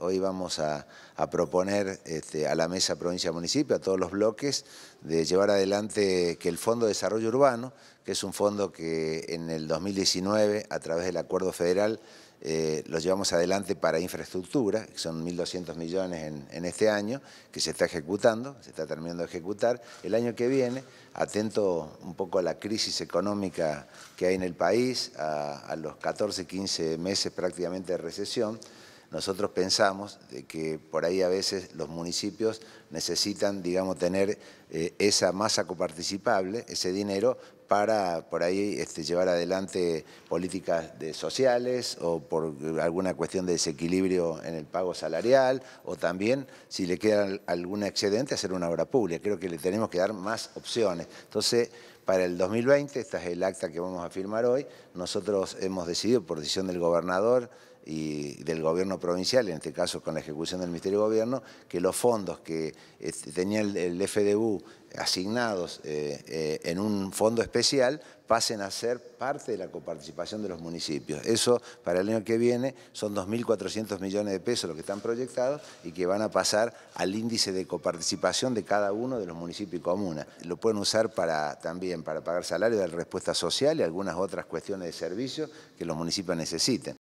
Hoy vamos a, proponer este, a la mesa provincia-municipio, a todos los bloques, de llevar adelante que el Fondo de Desarrollo Urbano, que es un fondo que en el 2019, a través del Acuerdo Federal, eh, lo llevamos adelante para infraestructura, que son 1.200 millones en, este año, que se está ejecutando, se está terminando de ejecutar. El año que viene, atento un poco a la crisis económica que hay en el país, a, a los 14, 15 meses prácticamente de recesión, nosotros pensamos que por ahí a veces los municipios necesitan, digamos, tener eh, esa masa coparticipable, ese dinero, para por ahí este, llevar adelante políticas sociales o por alguna cuestión de desequilibrio en el pago salarial o también si le queda algún excedente hacer una obra pública. Creo que le tenemos que dar más opciones. Entonces, para el 2020, esta es el acta que vamos a firmar hoy, nosotros hemos decidido por decisión del gobernador y del gobierno provincial, en este caso con la ejecución del Ministerio de Gobierno, que los fondos que este, tenía el FDU asignados eh, eh, en un fondo especial especial pasen a ser parte de la coparticipación de los municipios. Eso para el año que viene son 2.400 millones de pesos los que están proyectados y que van a pasar al índice de coparticipación de cada uno de los municipios y comunas. Lo pueden usar para, también para pagar salarios de respuesta social y algunas otras cuestiones de servicio que los municipios necesiten.